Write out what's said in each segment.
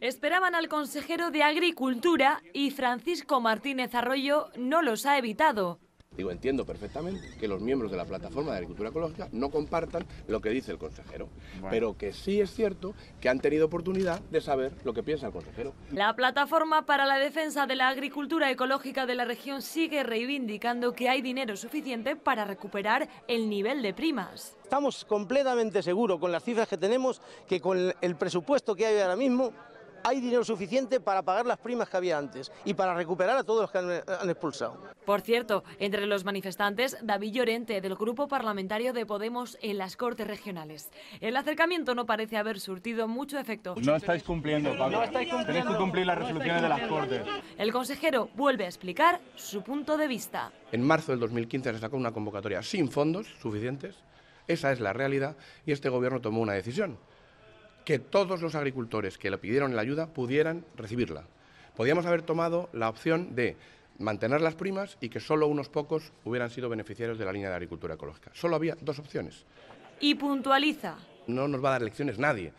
Esperaban al consejero de Agricultura y Francisco Martínez Arroyo no los ha evitado. Digo, entiendo perfectamente que los miembros de la plataforma de agricultura ecológica no compartan lo que dice el consejero, pero que sí es cierto que han tenido oportunidad de saber lo que piensa el consejero. La plataforma para la defensa de la agricultura ecológica de la región sigue reivindicando que hay dinero suficiente para recuperar el nivel de primas. Estamos completamente seguros con las cifras que tenemos que con el presupuesto que hay ahora mismo hay dinero suficiente para pagar las primas que había antes y para recuperar a todos los que han, expulsado. Por cierto, entre los manifestantes, David Llorente, del grupo parlamentario de Podemos en las Cortes Regionales. El acercamiento no parece haber surtido mucho efecto. No estáis cumpliendo, Pablo. No estáis cumpliendo. Tenéis que cumplir las resoluciones de las Cortes. El consejero vuelve a explicar su punto de vista. En marzo del 2015 se sacó una convocatoria sin fondos suficientes. Esa es la realidad y este gobierno tomó una decisión que todos los agricultores que le pidieron la ayuda pudieran recibirla. Podíamos haber tomado la opción de mantener las primas y que solo unos pocos hubieran sido beneficiarios de la línea de agricultura ecológica. Solo había dos opciones. Y puntualiza. No nos va a dar lecciones nadie.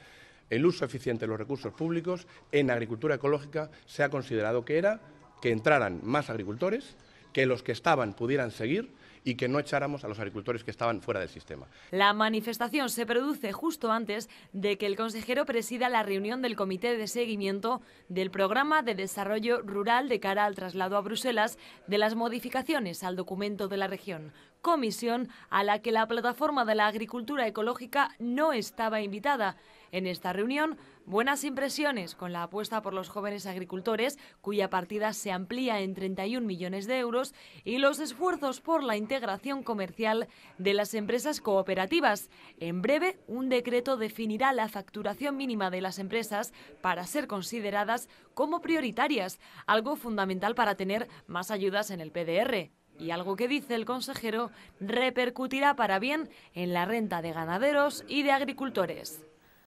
El uso eficiente de los recursos públicos en agricultura ecológica se ha considerado que era que entraran más agricultores, que los que estaban pudieran seguir y que no echáramos a los agricultores que estaban fuera del sistema. La manifestación se produce justo antes de que el consejero presida la reunión del Comité de Seguimiento del Programa de Desarrollo Rural de cara al traslado a Bruselas de las modificaciones al documento de la región comisión a la que la plataforma de la agricultura ecológica no estaba invitada. En esta reunión, buenas impresiones con la apuesta por los jóvenes agricultores, cuya partida se amplía en 31 millones de euros, y los esfuerzos por la integración comercial de las empresas cooperativas. En breve, un decreto definirá la facturación mínima de las empresas para ser consideradas como prioritarias, algo fundamental para tener más ayudas en el PDR y algo que dice el consejero repercutirá para bien en la renta de ganaderos y de agricultores.